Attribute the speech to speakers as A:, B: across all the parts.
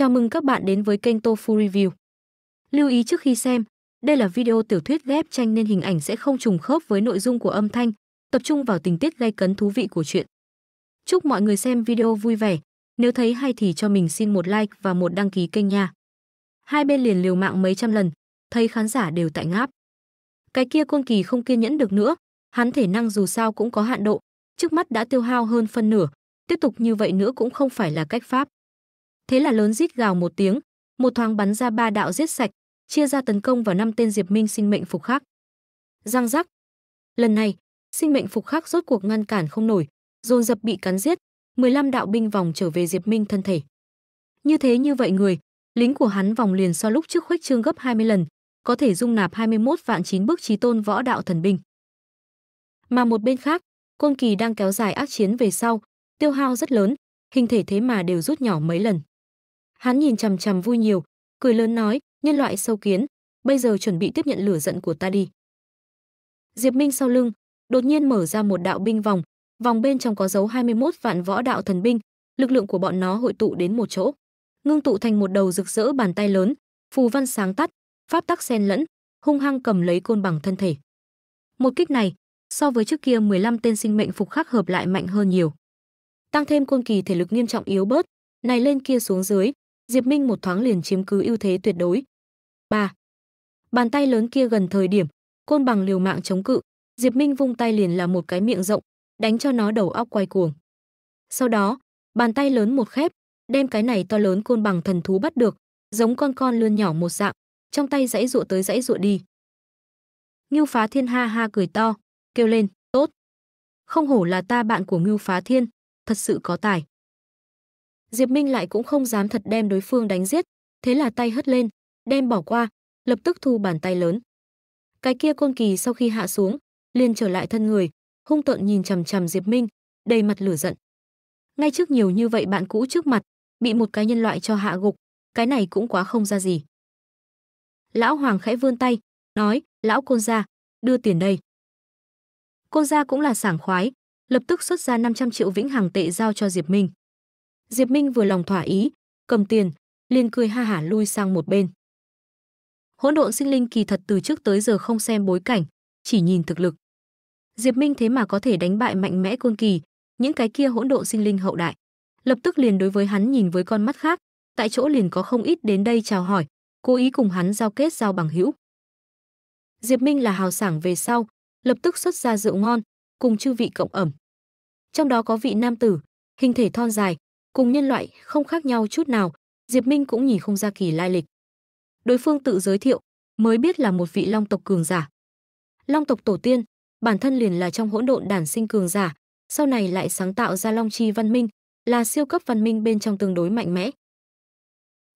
A: Chào mừng các bạn đến với kênh Tofu Review. Lưu ý trước khi xem, đây là video tiểu thuyết ghép tranh nên hình ảnh sẽ không trùng khớp với nội dung của âm thanh, tập trung vào tình tiết gay cấn thú vị của chuyện. Chúc mọi người xem video vui vẻ, nếu thấy hay thì cho mình xin một like và một đăng ký kênh nha. Hai bên liền liều mạng mấy trăm lần, thấy khán giả đều tại ngáp. Cái kia Quân Kỳ không kiên nhẫn được nữa, hắn thể năng dù sao cũng có hạn độ, trước mắt đã tiêu hao hơn phân nửa, tiếp tục như vậy nữa cũng không phải là cách pháp. Thế là lớn rít gào một tiếng, một thoáng bắn ra ba đạo giết sạch, chia ra tấn công vào năm tên Diệp Minh sinh mệnh phục khác. Răng rắc. Lần này, sinh mệnh phục khác rốt cuộc ngăn cản không nổi, dồn dập bị cắn giết, 15 đạo binh vòng trở về Diệp Minh thân thể. Như thế như vậy người, lính của hắn vòng liền so lúc trước khuếch trương gấp 20 lần, có thể dung nạp 21 vạn chín bước trí tôn võ đạo thần binh. Mà một bên khác, Côn Kỳ đang kéo dài ác chiến về sau, tiêu hao rất lớn, hình thể thế mà đều rút nhỏ mấy lần. Hắn nhìn chằm chằm vui nhiều, cười lớn nói, nhân loại sâu kiến, bây giờ chuẩn bị tiếp nhận lửa giận của ta đi. Diệp Minh sau lưng, đột nhiên mở ra một đạo binh vòng, vòng bên trong có dấu 21 vạn võ đạo thần binh, lực lượng của bọn nó hội tụ đến một chỗ, ngưng tụ thành một đầu rực rỡ bàn tay lớn, phù văn sáng tắt, pháp tắc xen lẫn, hung hăng cầm lấy côn bằng thân thể. Một kích này, so với trước kia 15 tên sinh mệnh phục khắc hợp lại mạnh hơn nhiều. Tăng thêm côn kỳ thể lực nghiêm trọng yếu bớt, này lên kia xuống dưới, Diệp Minh một thoáng liền chiếm cứ ưu thế tuyệt đối. 3. Bàn tay lớn kia gần thời điểm, côn bằng liều mạng chống cự, Diệp Minh vung tay liền là một cái miệng rộng, đánh cho nó đầu óc quay cuồng. Sau đó, bàn tay lớn một khép, đem cái này to lớn côn bằng thần thú bắt được, giống con con lươn nhỏ một dạng, trong tay dãy dụa tới dãy dụa đi. Ngưu Phá Thiên ha ha cười to, kêu lên, tốt. Không hổ là ta bạn của Ngưu Phá Thiên, thật sự có tài. Diệp Minh lại cũng không dám thật đem đối phương đánh giết, thế là tay hất lên, đem bỏ qua, lập tức thu bàn tay lớn. Cái kia côn kỳ sau khi hạ xuống, liền trở lại thân người, hung tợn nhìn chằm chằm Diệp Minh, đầy mặt lửa giận. Ngay trước nhiều như vậy bạn cũ trước mặt, bị một cái nhân loại cho hạ gục, cái này cũng quá không ra gì. Lão Hoàng khẽ vươn tay, nói, lão côn gia, đưa tiền đây. Côn gia cũng là sảng khoái, lập tức xuất ra 500 triệu vĩnh hằng tệ giao cho Diệp Minh. Diệp Minh vừa lòng thỏa ý, cầm tiền, liền cười ha hả lui sang một bên. Hỗn độn sinh linh kỳ thật từ trước tới giờ không xem bối cảnh, chỉ nhìn thực lực. Diệp Minh thế mà có thể đánh bại mạnh mẽ côn kỳ, những cái kia hỗn độn sinh linh hậu đại. Lập tức liền đối với hắn nhìn với con mắt khác, tại chỗ liền có không ít đến đây chào hỏi, cố ý cùng hắn giao kết giao bằng hữu. Diệp Minh là hào sảng về sau, lập tức xuất ra rượu ngon, cùng chư vị cộng ẩm. Trong đó có vị nam tử, hình thể thon dài, cùng nhân loại không khác nhau chút nào, Diệp Minh cũng nhìn không ra kỳ lai lịch. Đối phương tự giới thiệu, mới biết là một vị long tộc cường giả. Long tộc tổ tiên, bản thân liền là trong hỗn độn đản sinh cường giả, sau này lại sáng tạo ra long chi văn minh, là siêu cấp văn minh bên trong tương đối mạnh mẽ.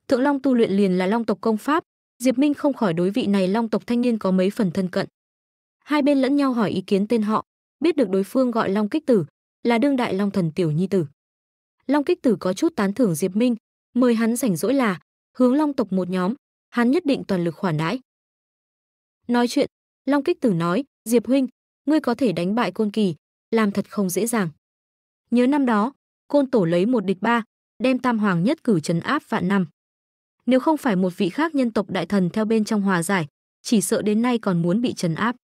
A: Thượng Long tu luyện liền là long tộc công pháp, Diệp Minh không khỏi đối vị này long tộc thanh niên có mấy phần thân cận. Hai bên lẫn nhau hỏi ý kiến tên họ, biết được đối phương gọi Long Kích Tử, là đương đại Long Thần tiểu nhi tử. Long Kích Tử có chút tán thưởng Diệp Minh, mời hắn rảnh rỗi là hướng Long tộc một nhóm, hắn nhất định toàn lực khoản đãi. Nói chuyện, Long Kích Tử nói, Diệp huynh, ngươi có thể đánh bại Côn Kỳ, làm thật không dễ dàng. Nhớ năm đó, Côn Tổ lấy một địch ba, đem Tam Hoàng nhất cử trấn áp vạn năm. Nếu không phải một vị khác nhân tộc đại thần theo bên trong hòa giải, chỉ sợ đến nay còn muốn bị trấn áp.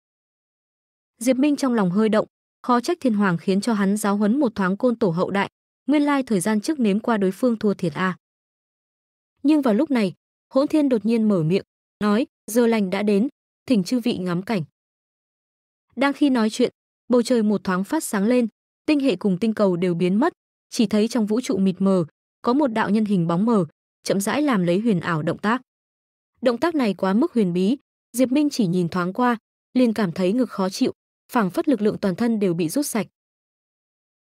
A: Diệp Minh trong lòng hơi động, khó trách thiên hoàng khiến cho hắn giáo huấn một thoáng côn tổ hậu đại, nguyên lai thời gian trước nếm qua đối phương thua thiệt a. À. Nhưng vào lúc này, Hỗn Thiên đột nhiên mở miệng, nói, giờ lành đã đến, thỉnh chư vị ngắm cảnh. Đang khi nói chuyện, bầu trời một thoáng phát sáng lên, tinh hệ cùng tinh cầu đều biến mất, chỉ thấy trong vũ trụ mịt mờ, có một đạo nhân hình bóng mờ, chậm rãi làm lấy huyền ảo động tác. Động tác này quá mức huyền bí, Diệp Minh chỉ nhìn thoáng qua, liền cảm thấy ngực khó chịu, phảng phất lực lượng toàn thân đều bị rút sạch.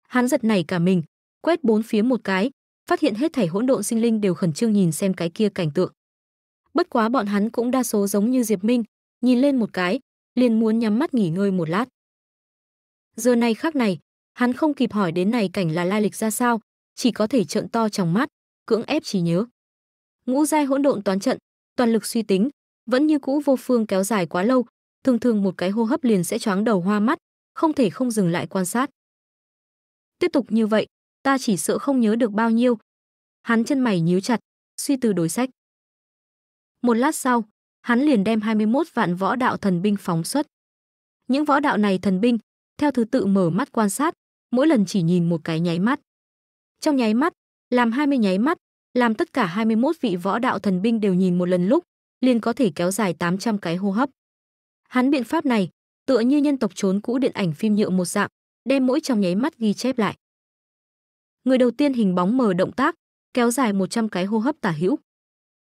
A: Hắn giật nảy cả mình, quét bốn phía một cái, phát hiện hết thảy hỗn độn sinh linh đều khẩn trương nhìn xem cái kia cảnh tượng. Bất quá bọn hắn cũng đa số giống như Diệp Minh, nhìn lên một cái, liền muốn nhắm mắt nghỉ ngơi một lát. Giờ này khác này, hắn không kịp hỏi đến này cảnh là lai lịch ra sao, chỉ có thể trợn to trong mắt, cưỡng ép chỉ nhớ. Ngũ giai hỗn độn toán trận, toàn lực suy tính, vẫn như cũ vô phương kéo dài quá lâu, thường thường một cái hô hấp liền sẽ choáng đầu hoa mắt, không thể không dừng lại quan sát. Tiếp tục như vậy, ta chỉ sợ không nhớ được bao nhiêu. Hắn chân mày nhíu chặt, suy tư đối sách. Một lát sau, hắn liền đem 21 vạn võ đạo thần binh phóng xuất. Những võ đạo này thần binh, theo thứ tự mở mắt quan sát, mỗi lần chỉ nhìn một cái nháy mắt. Trong nháy mắt, làm 20 nháy mắt, làm tất cả 21 vị võ đạo thần binh đều nhìn một lần lúc, liền có thể kéo dài 800 cái hô hấp. Hắn biện pháp này, tựa như nhân tộc trốn cũ điện ảnh phim nhựa một dạng, đem mỗi trong nháy mắt ghi chép lại. Người đầu tiên hình bóng mờ động tác, kéo dài 100 cái hô hấp tả hữu.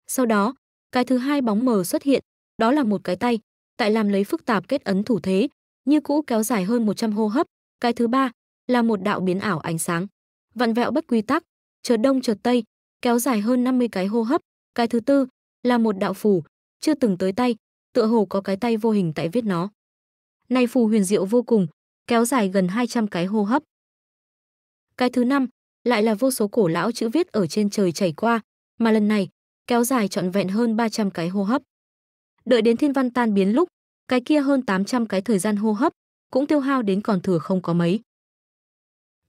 A: Sau đó, cái thứ hai bóng mờ xuất hiện, đó là một cái tay, tại làm lấy phức tạp kết ấn thủ thế, như cũ kéo dài hơn 100 hô hấp. Cái thứ ba là một đạo biến ảo ánh sáng, vặn vẹo bất quy tắc, chợt đông chợt tây, kéo dài hơn 50 cái hô hấp. Cái thứ tư là một đạo phù, chưa từng tới tay, tựa hồ có cái tay vô hình tại viết nó. Này phù huyền diệu vô cùng, kéo dài gần 200 cái hô hấp. Cái thứ năm lại là vô số cổ lão chữ viết ở trên trời chảy qua, mà lần này kéo dài trọn vẹn hơn 300 cái hô hấp. Đợi đến thiên văn tan biến lúc, cái kia hơn 800 cái thời gian hô hấp cũng tiêu hao đến còn thừa không có mấy.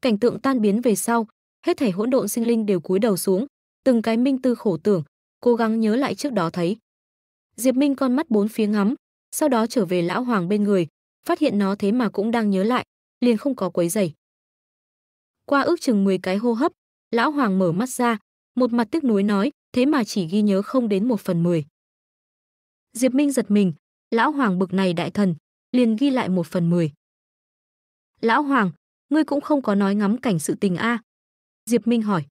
A: Cảnh tượng tan biến về sau, hết thảy hỗn độn sinh linh đều cúi đầu xuống, từng cái minh tư khổ tưởng, cố gắng nhớ lại trước đó thấy. Diệp Minh con mắt bốn phía ngắm, sau đó trở về lão hoàng bên người, phát hiện nó thế mà cũng đang nhớ lại, liền không có quấy rầy. Qua ước chừng 10 cái hô hấp, lão hoàng mở mắt ra, một mặt tiếc nuối nói, thế mà chỉ ghi nhớ không đến một phần mười. Diệp Minh giật mình, lão hoàng bực này đại thần, liền ghi lại một phần mười. Lão hoàng, ngươi cũng không có nói ngắm cảnh sự tình a? Diệp Minh hỏi.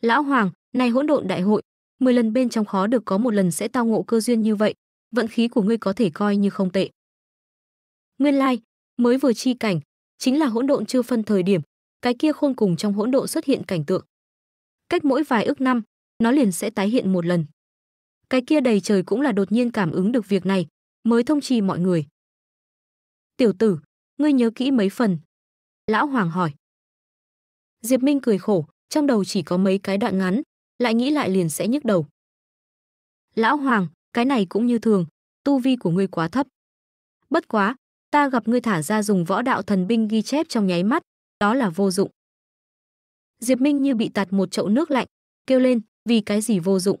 A: Lão hoàng, này hỗn độn đại hội, 10 lần bên trong khó được có một lần sẽ tao ngộ cơ duyên như vậy, vận khí của ngươi có thể coi như không tệ. Nguyên lai, like, mới vừa chi cảnh, chính là hỗn độn chưa phân thời điểm, cái kia khôn cùng trong hỗn độ xuất hiện cảnh tượng. Cách mỗi vài ước năm, nó liền sẽ tái hiện một lần. Cái kia đầy trời cũng là đột nhiên cảm ứng được việc này, mới thông trì mọi người. Tiểu tử, ngươi nhớ kỹ mấy phần? Lão Hoàng hỏi. Diệp Minh cười khổ, trong đầu chỉ có mấy cái đoạn ngắn, lại nghĩ lại liền sẽ nhức đầu. Lão Hoàng, cái này cũng như thường, tu vi của ngươi quá thấp. Bất quá, ta gặp ngươi thả ra dùng võ đạo thần binh ghi chép trong nháy mắt, đó là vô dụng. Diệp Minh như bị tạt một chậu nước lạnh, kêu lên, vì cái gì vô dụng.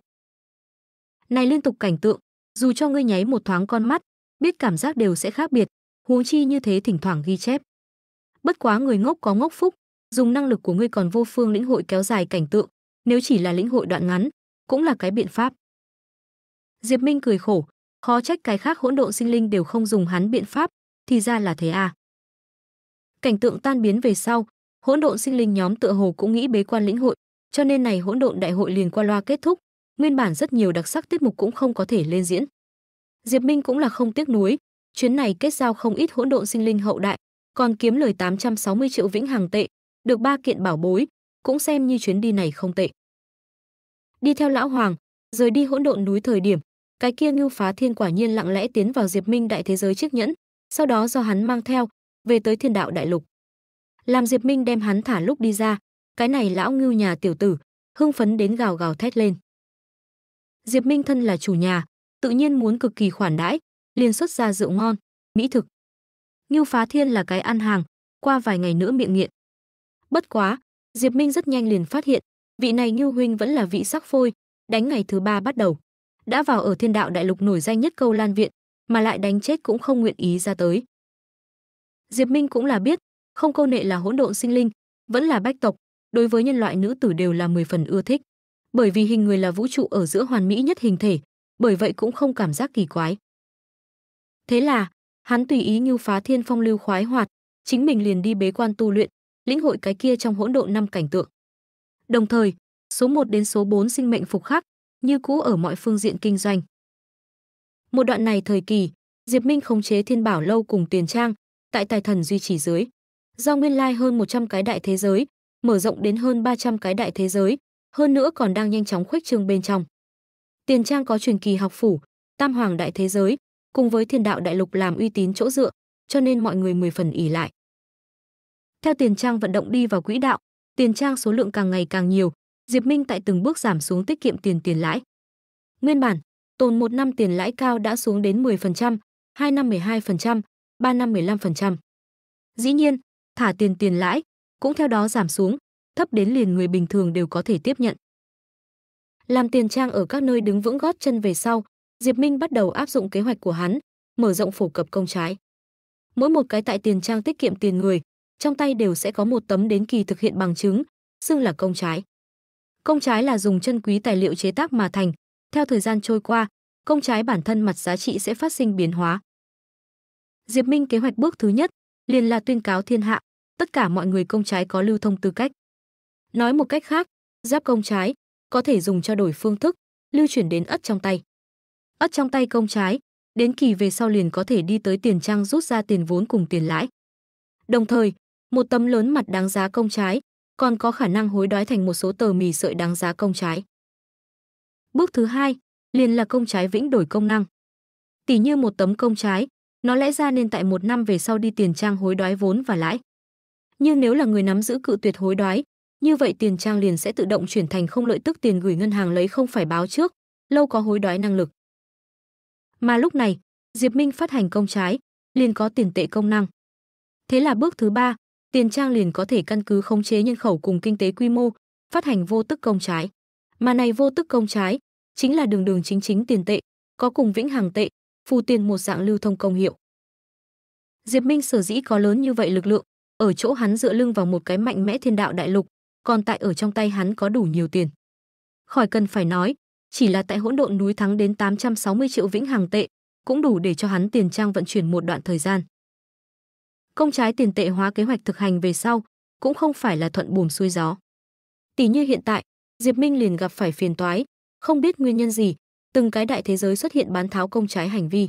A: Này liên tục cảnh tượng, dù cho ngươi nháy một thoáng con mắt, biết cảm giác đều sẽ khác biệt, huống chi như thế thỉnh thoảng ghi chép. Bất quá người ngốc có ngốc phúc, dùng năng lực của ngươi còn vô phương lĩnh hội kéo dài cảnh tượng, nếu chỉ là lĩnh hội đoạn ngắn, cũng là cái biện pháp. Diệp Minh cười khổ, khó trách cái khác hỗn độn sinh linh đều không dùng hắn biện pháp, thì ra là thế à cảnh tượng tan biến về sau hỗn độn sinh linh nhóm tựa hồ cũng nghĩ bế quan lĩnh hội cho nên này hỗn độn đại hội liền qua loa kết thúc nguyên bản rất nhiều đặc sắc tiết mục cũng không có thể lên diễn diệp minh cũng là không tiếc nuối chuyến này kết giao không ít hỗn độn sinh linh hậu đại còn kiếm lời 860 triệu vĩnh hằng tệ được ba kiện bảo bối cũng xem như chuyến đi này không tệ đi theo lão hoàng rời đi hỗn độn núi thời điểm cái kia ngưu phá thiên quả nhiên lặng lẽ tiến vào diệp minh đại thế giới chiếc nhẫn sau đó do hắn mang theo về tới thiên đạo đại lục. Làm Diệp Minh đem hắn thả lúc đi ra, cái này lão ngưu nhà tiểu tử, hưng phấn đến gào gào thét lên. Diệp Minh thân là chủ nhà, tự nhiên muốn cực kỳ khoản đãi, liền xuất ra rượu ngon, mỹ thực. Ngưu Phá Thiên là cái ăn hàng, qua vài ngày nữa miệng nghiện. Bất quá, Diệp Minh rất nhanh liền phát hiện, vị này Ngưu huynh vẫn là vị sắc phôi, đánh ngày thứ ba bắt đầu. Đã vào ở thiên đạo đại lục nổi danh nhất câu lan viện, mà lại đánh chết cũng không nguyện ý ra tới. Diệp Minh cũng là biết, không câu nệ là hỗn độn sinh linh, vẫn là bách tộc, đối với nhân loại nữ tử đều là mười phần ưa thích. Bởi vì hình người là vũ trụ ở giữa hoàn mỹ nhất hình thể, bởi vậy cũng không cảm giác kỳ quái. Thế là, hắn tùy ý như phá thiên phong lưu khoái hoạt, chính mình liền đi bế quan tu luyện, lĩnh hội cái kia trong hỗn độn năm cảnh tượng. Đồng thời, số 1 đến số 4 sinh mệnh phục khắc, như cũ ở mọi phương diện kinh doanh. Một đoạn này thời kỳ, Diệp Minh khống chế Thiên Bảo lâu cùng Tiền Trang, tại tài thần duy trì dưới. Do nguyên lai hơn 100 cái đại thế giới, mở rộng đến hơn 300 cái đại thế giới, hơn nữa còn đang nhanh chóng khuếch trương bên trong. Tiền Trang có truyền kỳ học phủ, Tam Hoàng đại thế giới, cùng với Thiên đạo đại lục làm uy tín chỗ dựa, cho nên mọi người mười phần ỉ lại. Theo Tiền Trang vận động đi vào quỹ đạo, tiền trang số lượng càng ngày càng nhiều, Diệp Minh tại từng bước giảm xuống tiết kiệm tiền tiền lãi. Nguyên bản, tồn một năm tiền lãi cao đã xuống đến 10%, 2 năm 12%, 3 năm 15%. Dĩ nhiên, thả tiền tiền lãi cũng theo đó giảm xuống, thấp đến liền người bình thường đều có thể tiếp nhận. Làm tiền trang ở các nơi đứng vững gót chân về sau, Diệp Minh bắt đầu áp dụng kế hoạch của hắn, mở rộng phổ cập công trái. Mỗi một cái tại tiền trang tiết kiệm tiền người, trong tay đều sẽ có một tấm đến kỳ thực hiện bằng chứng, xưng là công trái. Công trái là dùng chân quý tài liệu chế tác mà thành, theo thời gian trôi qua, công trái bản thân mặt giá trị sẽ phát sinh biến hóa. Diệp Minh kế hoạch bước thứ nhất liền là tuyên cáo thiên hạ, tất cả mọi người công trái có lưu thông tư cách. Nói một cách khác, giáp công trái có thể dùng cho đổi phương thức, lưu chuyển đến ất trong tay. Ất trong tay công trái, đến kỳ về sau liền có thể đi tới tiền trang rút ra tiền vốn cùng tiền lãi. Đồng thời, một tấm lớn mặt đáng giá công trái, còn có khả năng hối đoái thành một số tờ mì sợi đáng giá công trái. Bước thứ hai, liền là công trái vĩnh đổi công năng. Tỷ như một tấm công trái, nó lẽ ra nên tại một năm về sau đi tiền trang hối đoái vốn và lãi. Nhưng nếu là người nắm giữ cự tuyệt hối đoái, như vậy tiền trang liền sẽ tự động chuyển thành không lợi tức tiền gửi ngân hàng lấy không phải báo trước, lâu có hối đoái năng lực. Mà lúc này, Diệp Minh phát hành công trái, liền có tiền tệ công năng. Thế là bước thứ ba, tiền trang liền có thể căn cứ khống chế nhân khẩu cùng kinh tế quy mô, phát hành vô tức công trái. Mà này vô tức công trái, chính là đường đường chính chính tiền tệ, có cùng vĩnh hằng tệ, phù tiền một dạng lưu thông công hiệu. Diệp Minh sở dĩ có lớn như vậy lực lượng, ở chỗ hắn dựa lưng vào một cái mạnh mẽ thiên đạo đại lục, còn tại ở trong tay hắn có đủ nhiều tiền. Khỏi cần phải nói, chỉ là tại hỗn độn núi thắng đến 860 triệu vĩnh hàng tệ, cũng đủ để cho hắn tiền trang vận chuyển một đoạn thời gian. Công trái tiền tệ hóa kế hoạch thực hành về sau, cũng không phải là thuận buồm xuôi gió. Tỷ như hiện tại, Diệp Minh liền gặp phải phiền toái, không biết nguyên nhân gì, từng cái đại thế giới xuất hiện bán tháo công trái hành vi.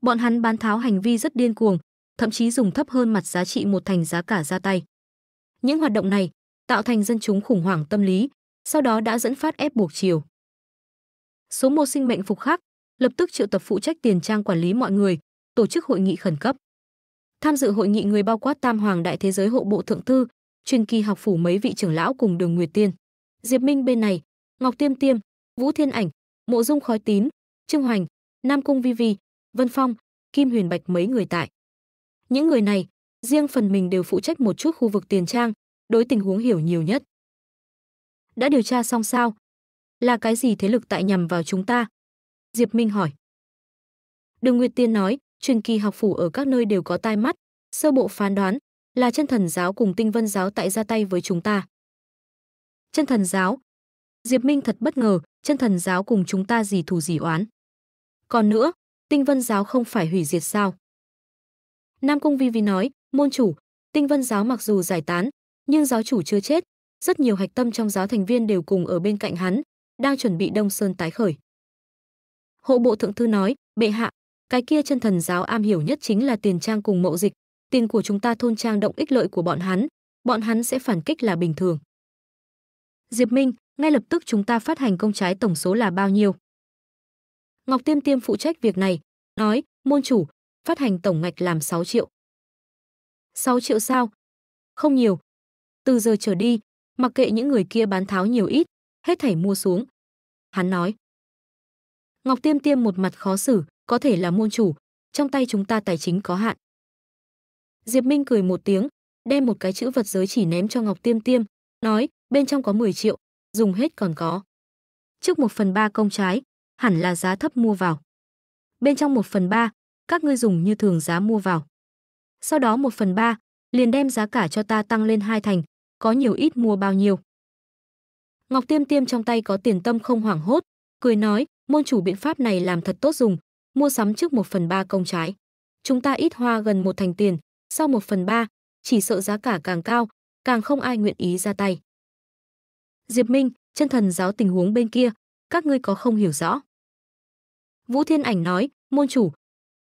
A: Bọn hắn bán tháo hành vi rất điên cuồng, thậm chí dùng thấp hơn mặt giá trị một thành giá cả ra tay. Những hoạt động này tạo thành dân chúng khủng hoảng tâm lý, sau đó đã dẫn phát ép buộc chiều. Số một sinh mệnh phục khắc, lập tức triệu tập phụ trách tiền trang quản lý mọi người, tổ chức hội nghị khẩn cấp. Tham dự hội nghị người bao quát Tam Hoàng Đại Thế Giới Hộ Bộ Thượng Thư, chuyên kỳ học phủ mấy vị trưởng lão cùng đường Nguyệt Tiên. Diệp Minh bên này, Ngọc Tiêm Tiêm, Vũ Thiên Ảnh, Mộ Dung Khói Tín, Trương Hoành, Nam Cung Vi Vi, Vân Phong, Kim Huyền Bạch mấy người tại. Những người này, riêng phần mình đều phụ trách một chút khu vực tiền trang, đối tình huống hiểu nhiều nhất. Đã điều tra xong sao? Là cái gì thế lực tại nhằm vào chúng ta? Diệp Minh hỏi. Đường Nguyệt Tiên nói, truyền kỳ học phủ ở các nơi đều có tai mắt, sơ bộ phán đoán là chân thần giáo cùng tinh vân giáo tại ra tay với chúng ta. Chân thần giáo, Diệp Minh thật bất ngờ, chân thần giáo cùng chúng ta gì thù gì oán. Còn nữa, tinh vân giáo không phải hủy diệt sao? Nam Cung Vi Vi nói, môn chủ, tinh vân giáo mặc dù giải tán, nhưng giáo chủ chưa chết, rất nhiều hạch tâm trong giáo thành viên đều cùng ở bên cạnh hắn, đang chuẩn bị Đông Sơn tái khởi. Hộ bộ thượng thư nói, bệ hạ, cái kia chân thần giáo am hiểu nhất chính là tiền trang cùng mậu dịch, tiền của chúng ta thôn trang động ích lợi của bọn hắn, bọn hắn sẽ phản kích là bình thường. Diệp Minh, ngay lập tức chúng ta phát hành công trái tổng số là bao nhiêu. Ngọc Tiêm Tiêm phụ trách việc này, nói, môn chủ, phát hành tổng ngạch làm 6 triệu. 6 triệu sao? Không nhiều. Từ giờ trở đi, mặc kệ những người kia bán tháo nhiều ít, hết thảy mua xuống. Hắn nói. Ngọc Tiêm Tiêm một mặt khó xử, có thể là môn chủ, trong tay chúng ta tài chính có hạn. Diệp Minh cười một tiếng, đem một cái chữ vật giới chỉ ném cho Ngọc Tiêm Tiêm, nói, bên trong có 10 triệu, dùng hết còn có. Trước 1 phần 3 công trái, hẳn là giá thấp mua vào. Bên trong 1 phần 3, các ngươi dùng như thường giá mua vào. Sau đó 1 phần 3, liền đem giá cả cho ta tăng lên hai thành, có nhiều ít mua bao nhiêu. Ngọc Tiêm Tiêm trong tay có tiền tâm không hoảng hốt, cười nói, môn chủ biện pháp này làm thật tốt dùng, mua sắm trước 1 phần 3 công trái. Chúng ta ít hoa gần một thành tiền, sau 1 phần 3, chỉ sợ giá cả càng cao, càng không ai nguyện ý ra tay. Diệp Minh, chân thần giáo tình huống bên kia, các ngươi có không hiểu rõ. Vũ Thiên Ảnh nói, môn chủ,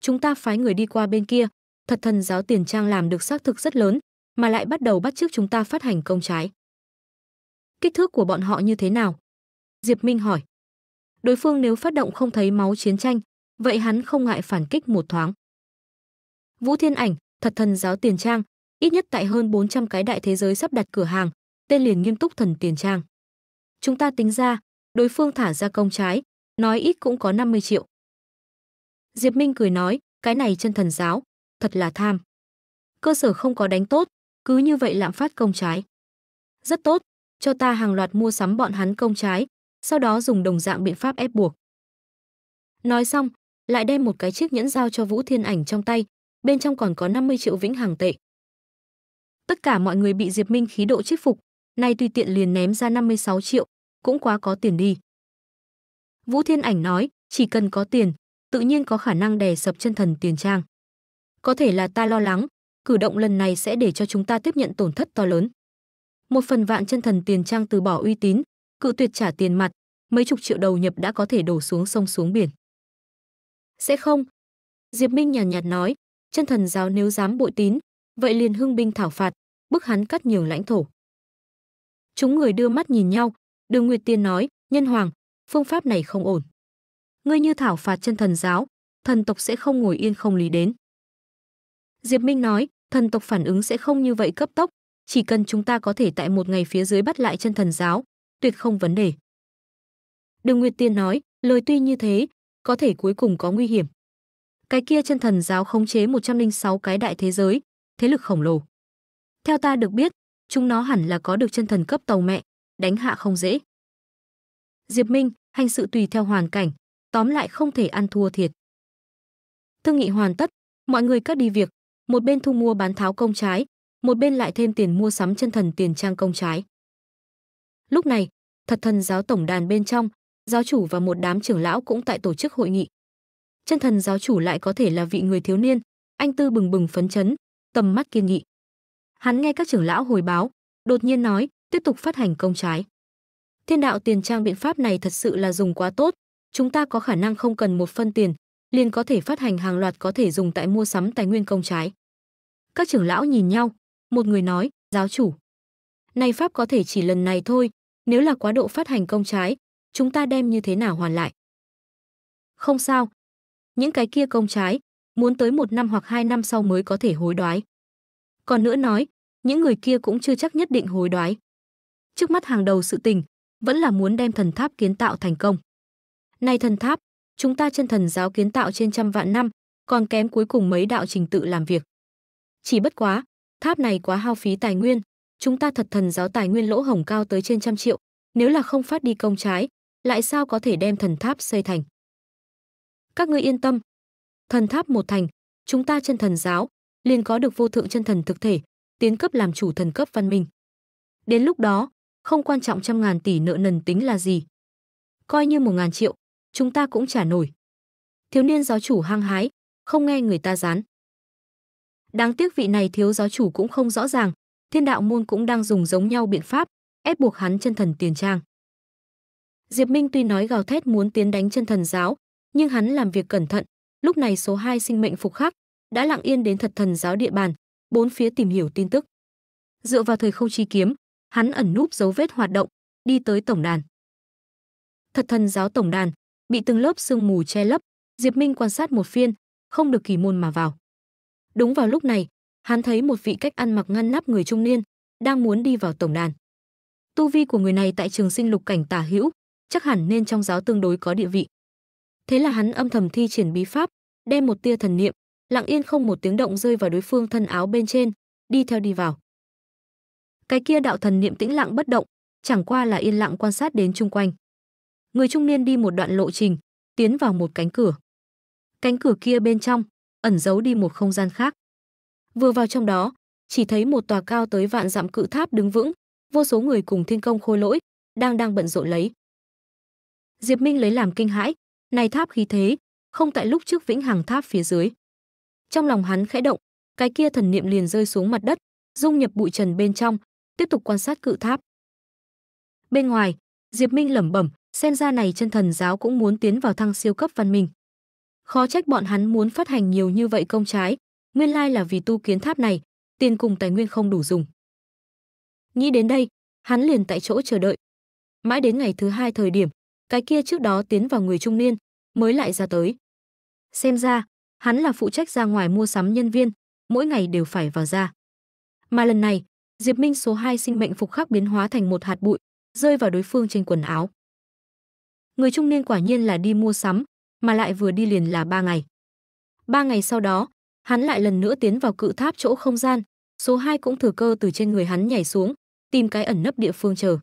A: chúng ta phái người đi qua bên kia, thật thần giáo tiền trang làm được xác thực rất lớn, mà lại bắt đầu bắt trước chúng ta phát hành công trái. Kích thước của bọn họ như thế nào? Diệp Minh hỏi. Đối phương nếu phát động không thấy máu chiến tranh, vậy hắn không ngại phản kích một thoáng. Vũ Thiên Ảnh, thật thần giáo tiền trang, ít nhất tại hơn 400 cái đại thế giới sắp đặt cửa hàng, tên liền nghiêm túc thần tiền trang. Chúng ta tính ra, đối phương thả ra công trái, nói ít cũng có 50 triệu. Diệp Minh cười nói, cái này chân thần giáo, thật là tham. Cơ sở không có đánh tốt, cứ như vậy lạm phát công trái. Rất tốt, cho ta hàng loạt mua sắm bọn hắn công trái, sau đó dùng đồng dạng biện pháp ép buộc. Nói xong, lại đem một cái chiếc nhẫn giao cho Vũ Thiên Ảnh trong tay, bên trong còn có 50 triệu vĩnh hàng tệ. Tất cả mọi người bị Diệp Minh khí độ chinh phục, nay tùy tiện liền ném ra 56 triệu, cũng quá có tiền đi. Vũ Thiên Ảnh nói, chỉ cần có tiền, tự nhiên có khả năng đè sập chân thần tiền trang. Có thể là ta lo lắng, cử động lần này sẽ để cho chúng ta tiếp nhận tổn thất to lớn. Một phần vạn chân thần tiền trang từ bỏ uy tín, cự tuyệt trả tiền mặt, mấy chục triệu đầu nhập đã có thể đổ xuống sông xuống biển. Sẽ không. Diệp Minh nhàn nhạt, nhạt nói, chân thần giáo nếu dám bội tín, vậy liền hưng binh thảo phạt, bức hắn cắt nhiều lãnh thổ. Chúng người đưa mắt nhìn nhau, Đường Nguyệt Tiên nói, "Nhân hoàng, phương pháp này không ổn. Ngươi như thảo phạt chân thần giáo, thần tộc sẽ không ngồi yên không lý đến." Diệp Minh nói, "Thần tộc phản ứng sẽ không như vậy cấp tốc, chỉ cần chúng ta có thể tại một ngày phía dưới bắt lại chân thần giáo, tuyệt không vấn đề." Đường Nguyệt Tiên nói, lời tuy như thế, có thể cuối cùng có nguy hiểm. Cái kia chân thần giáo khống chế 106 cái đại thế giới, thế lực khổng lồ. Theo ta được biết, chúng nó hẳn là có được chân thần cấp tàu mẹ, đánh hạ không dễ. Diệp Minh, hành sự tùy theo hoàn cảnh, tóm lại không thể ăn thua thiệt. Thương nghị hoàn tất, mọi người cắt đi việc, một bên thu mua bán tháo công trái, một bên lại thêm tiền mua sắm chân thần tiền trang công trái. Lúc này, thật thần giáo tổng đàn bên trong, giáo chủ và một đám trưởng lão cũng tại tổ chức hội nghị. Chân thần giáo chủ lại có thể là vị người thiếu niên, anh tư bừng bừng phấn chấn, tầm mắt kiên nghị hắn nghe các trưởng lão hồi báo đột nhiên nói tiếp tục phát hành công trái thiên đạo tiền trang biện pháp này thật sự là dùng quá tốt chúng ta có khả năng không cần một phân tiền liền có thể phát hành hàng loạt có thể dùng tại mua sắm tài nguyên công trái các trưởng lão nhìn nhau một người nói giáo chủ này pháp có thể chỉ lần này thôi nếu là quá độ phát hành công trái chúng ta đem như thế nào hoàn lại không sao những cái kia công trái muốn tới một năm hoặc hai năm sau mới có thể hối đoái còn nữa nói những người kia cũng chưa chắc nhất định hối đoái. Trước mắt hàng đầu sự tình, vẫn là muốn đem thần tháp kiến tạo thành công. Này thần tháp, chúng ta chân thần giáo kiến tạo trên trăm vạn năm, còn kém cuối cùng mấy đạo trình tự làm việc. Chỉ bất quá, tháp này quá hao phí tài nguyên, chúng ta thật thần giáo tài nguyên lỗ hổng cao tới trên trăm triệu, nếu là không phát đi công trái, lại sao có thể đem thần tháp xây thành. Các ngươi yên tâm, thần tháp một thành, chúng ta chân thần giáo liền có được vô thượng chân thần thực thể, tiến cấp làm chủ thần cấp văn minh. Đến lúc đó, không quan trọng trăm ngàn tỷ nợ nần tính là gì. Coi như một ngàn triệu, chúng ta cũng trả nổi. Thiếu niên giáo chủ hăng hái, không nghe người ta dán. Đáng tiếc vị này thiếu giáo chủ cũng không rõ ràng, thiên đạo môn cũng đang dùng giống nhau biện pháp, ép buộc hắn chân thần tiền trang. Diệp Minh tuy nói gào thét muốn tiến đánh chân thần giáo, nhưng hắn làm việc cẩn thận, lúc này số 2 sinh mệnh phục khắc đã lặng yên đến thật thần giáo địa bàn, bốn phía tìm hiểu tin tức. Dựa vào thời không chi kiếm, hắn ẩn núp dấu vết hoạt động, đi tới tổng đàn. Thật thân giáo tổng đàn, bị từng lớp sương mù che lấp, Diệp Minh quan sát một phiên, không được kỳ môn mà vào. Đúng vào lúc này, hắn thấy một vị cách ăn mặc ngăn nắp người trung niên, đang muốn đi vào tổng đàn. Tu vi của người này tại trường sinh lục cảnh tả hữu, chắc hẳn nên trong giáo tương đối có địa vị. Thế là hắn âm thầm thi triển bí pháp, đem một tia thần niệm lặng yên không một tiếng động rơi vào đối phương thân áo bên trên, đi theo đi vào. Cái kia đạo thần niệm tĩnh lặng bất động, chẳng qua là yên lặng quan sát đến chung quanh. Người trung niên đi một đoạn lộ trình, tiến vào một cánh cửa. Cánh cửa kia bên trong, ẩn giấu đi một không gian khác. Vừa vào trong đó, chỉ thấy một tòa cao tới vạn dặm cự tháp đứng vững, vô số người cùng thiên công khôi lỗi, đang đang bận rộn lấy. Diệp Minh lấy làm kinh hãi, này tháp khí thế, không tại lúc trước vĩnh hằng tháp phía dưới. Trong lòng hắn khẽ động, cái kia thần niệm liền rơi xuống mặt đất, dung nhập bụi trần bên trong, tiếp tục quan sát cự tháp. Bên ngoài, Diệp Minh lẩm bẩm, xem ra này chân thần giáo cũng muốn tiến vào thăng siêu cấp văn minh. Khó trách bọn hắn muốn phát hành nhiều như vậy công trái, nguyên lai là vì tu kiến tháp này, tiền cùng tài nguyên không đủ dùng. Nghĩ đến đây, hắn liền tại chỗ chờ đợi. Mãi đến ngày thứ hai thời điểm, cái kia trước đó tiến vào người trung niên, mới lại ra tới. Xem ra, Hắn là phụ trách ra ngoài mua sắm nhân viên, mỗi ngày đều phải vào ra. Mà lần này, Diệp Minh số 2 sinh mệnh phục khắc biến hóa thành một hạt bụi, rơi vào đối phương trên quần áo. Người trung niên quả nhiên là đi mua sắm, mà lại vừa đi liền là ba ngày. Ba ngày sau đó, hắn lại lần nữa tiến vào cự tháp chỗ không gian, số 2 cũng thừa cơ từ trên người hắn nhảy xuống, tìm cái ẩn nấp địa phương chờ.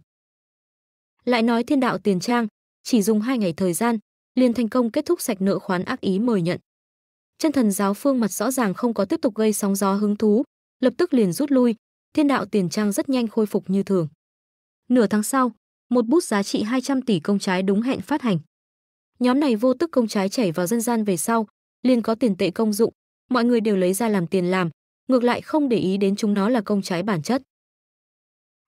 A: Lại nói thiên đạo tiền trang, chỉ dùng hai ngày thời gian, liền thành công kết thúc sạch nợ khoán ác ý mời nhận chân thần giáo phương mặt rõ ràng không có tiếp tục gây sóng gió hứng thú, lập tức liền rút lui, thiên đạo tiền trang rất nhanh khôi phục như thường. Nửa tháng sau, một bút giá trị 200 tỷ công trái đúng hẹn phát hành. Nhóm này vô tức công trái chảy vào dân gian về sau, liền có tiền tệ công dụng, mọi người đều lấy ra làm tiền làm, ngược lại không để ý đến chúng nó là công trái bản chất.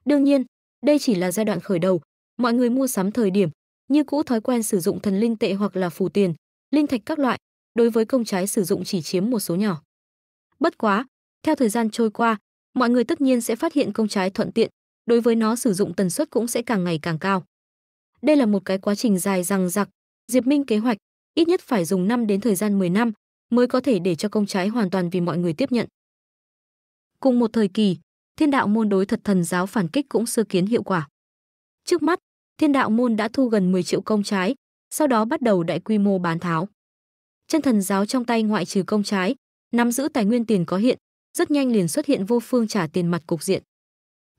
A: Đương nhiên, đây chỉ là giai đoạn khởi đầu, mọi người mua sắm thời điểm, như cũ thói quen sử dụng thần linh tệ hoặc là phù tiền, linh thạch các loại, đối với công trái sử dụng chỉ chiếm một số nhỏ. Bất quá, theo thời gian trôi qua, mọi người tất nhiên sẽ phát hiện công trái thuận tiện, đối với nó sử dụng tần suất cũng sẽ càng ngày càng cao. Đây là một cái quá trình dài dằng dặc. Diệp Minh kế hoạch, ít nhất phải dùng năm đến thời gian 10 năm mới có thể để cho công trái hoàn toàn vì mọi người tiếp nhận. Cùng một thời kỳ, thiên đạo môn đối thật thần giáo phản kích cũng sơ kiến hiệu quả. Trước mắt, thiên đạo môn đã thu gần 10 triệu công trái, sau đó bắt đầu đại quy mô bán tháo chân thần giáo trong tay ngoại trừ công trái nắm giữ tài nguyên tiền có hiện rất nhanh liền xuất hiện vô phương trả tiền mặt cục diện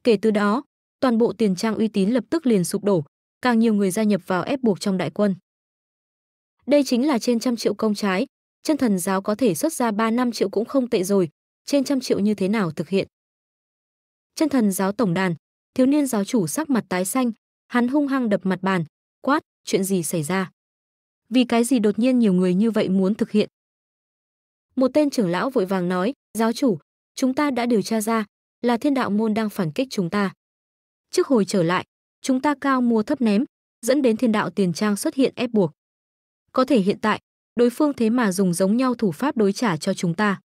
A: kể từ đó toàn bộ tiền trang uy tín lập tức liền sụp đổ càng nhiều người gia nhập vào ép buộc trong đại quân đây chính là trên trăm triệu công trái chân thần giáo có thể xuất ra 3 năm triệu cũng không tệ rồi trên trăm triệu như thế nào thực hiện chân thần giáo tổng đàn thiếu niên giáo chủ sắc mặt tái xanh hắn hung hăng đập mặt bàn quát chuyện gì xảy ra vì cái gì đột nhiên nhiều người như vậy muốn thực hiện. Một tên trưởng lão vội vàng nói, giáo chủ, chúng ta đã điều tra ra, là thiên đạo môn đang phản kích chúng ta. Trước hồi trở lại, chúng ta cao mua thấp ném, dẫn đến thiên đạo tiền trang xuất hiện ép buộc. Có thể hiện tại, đối phương thế mà dùng giống nhau thủ pháp đối trả cho chúng ta.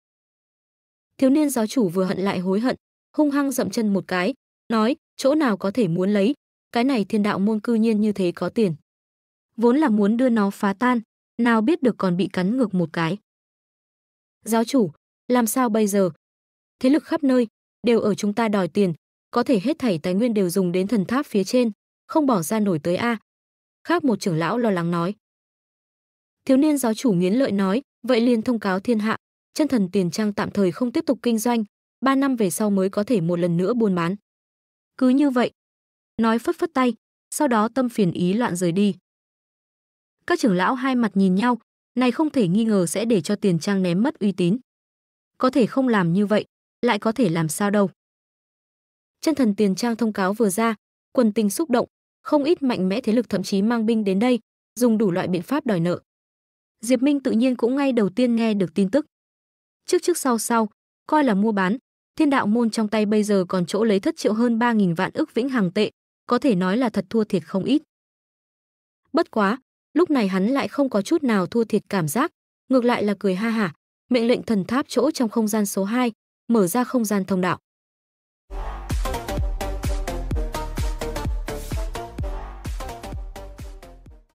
A: Thiếu niên giáo chủ vừa hận lại hối hận, hung hăng dậm chân một cái, nói, chỗ nào có thể muốn lấy, cái này thiên đạo môn cư nhiên như thế có tiền vốn là muốn đưa nó phá tan, nào biết được còn bị cắn ngược một cái. Giáo chủ, làm sao bây giờ? Thế lực khắp nơi, đều ở chúng ta đòi tiền, có thể hết thảy tài nguyên đều dùng đến thần tháp phía trên, không bỏ ra nổi tới A. Khác một trưởng lão lo lắng nói. Thiếu niên giáo chủ nghiến lợi nói, vậy liền thông cáo thiên hạ, chân thần tiền trang tạm thời không tiếp tục kinh doanh, 3 năm về sau mới có thể một lần nữa buôn bán. Cứ như vậy. Nói phất phất tay, sau đó tâm phiền ý loạn rời đi. Các trưởng lão hai mặt nhìn nhau, này không thể nghi ngờ sẽ để cho tiền trang ném mất uy tín. Có thể không làm như vậy, lại có thể làm sao đâu. Chân thần tiền trang thông cáo vừa ra, quần tình xúc động, không ít mạnh mẽ thế lực thậm chí mang binh đến đây, dùng đủ loại biện pháp đòi nợ. Diệp Minh tự nhiên cũng ngay đầu tiên nghe được tin tức. Trước trước sau sau, coi là mua bán, thiên đạo môn trong tay bây giờ còn chỗ lấy thất triệu hơn 3.000 vạn ức vĩnh hàng tệ, có thể nói là thật thua thiệt không ít. Bất quá, lúc này hắn lại không có chút nào thua thiệt cảm giác, ngược lại là cười ha hả, mệnh lệnh thần tháp chỗ trong không gian số 2, mở ra không gian thông đạo.